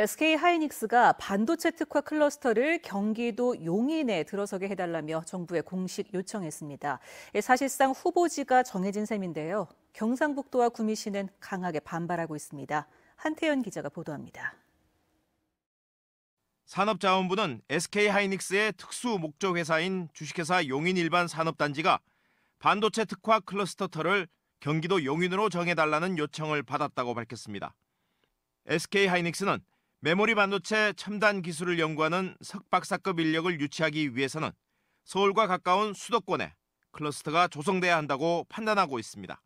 SK 하이닉스가 반도체 특화 클러스터를 경기도 용인에 들어서게 해달라며 정부에 공식 요청했습니다. 예, 사실상 후보지가 정해진 셈인데요. 경상북도와 구미시는 강하게 반발하고 있습니다. 한태현 기자가 보도합니다. 산업자원부는 SK 하이닉스의 특수 목적 회사인 주식회사 용인 일반 산업단지가 반도체 특화 클러스터터를 경기도 용인으로 정해달라는 요청을 받았다고 밝혔습니다. SK 하이닉스는 메모리 반도체 첨단 기술을 연구하는 석박사급 인력을 유치하기 위해서는 서울과 가까운 수도권에 클러스터가 조성돼야 한다고 판단하고 있습니다.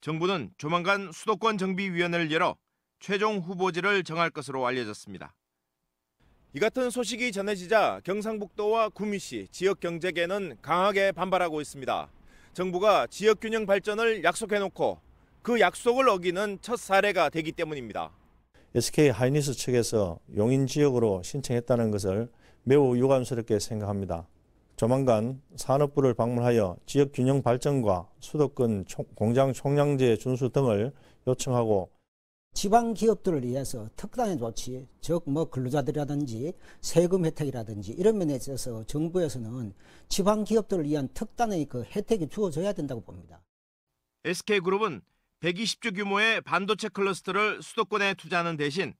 정부는 조만간 수도권 정비위원회를 열어 최종 후보지를 정할 것으로 알려졌습니다. 이 같은 소식이 전해지자 경상북도와 구미시 지역 경제계는 강하게 반발하고 있습니다. 정부가 지역 균형 발전을 약속해놓고 그 약속을 어기는 첫 사례가 되기 때문입니다. SK 하이니스 측에서 용인 지역으로 신청했다는 것을 매우 유감스럽게 생각합니다. 조만간 산업부를 방문하여 지역 균형 발전과 수도권 공장 총량제 준수 등을 요청하고 지방 기업들을 위해서 특단의 조치, 즉 뭐 근로자들이라든지 세금 혜택이라든지 이런 면에 있어서 정부에서는 지방 기업들을 위한 특단의 그 혜택이 주어져야 된다고 봅니다. SK그룹은 120조 규모의 반도체 클러스터를 수도권에 투자하는 대신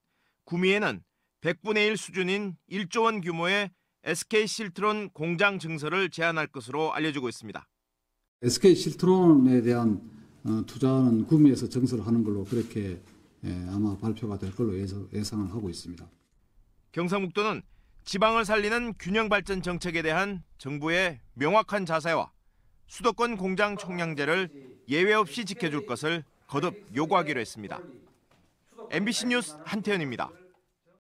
구미에는 100분의 1 수준인 1조 원 규모의 SK 실트론 공장 증설을 제안할 것으로 알려지고 있습니다. SK 실트론에 대한 어, 투자는 구미에서 증설하는 걸로 그렇게 예, 아마 발표가 될 걸로 예상을 하고 있습니다. 경상북도는 지방을 살리는 균형 발전 정책에 대한 정부의 명확한 자세와 수도권 공장 총량제를 예외 없이 지켜줄 것을 거듭 요구하기로 했습니다. MBC 뉴스 한태현입니다.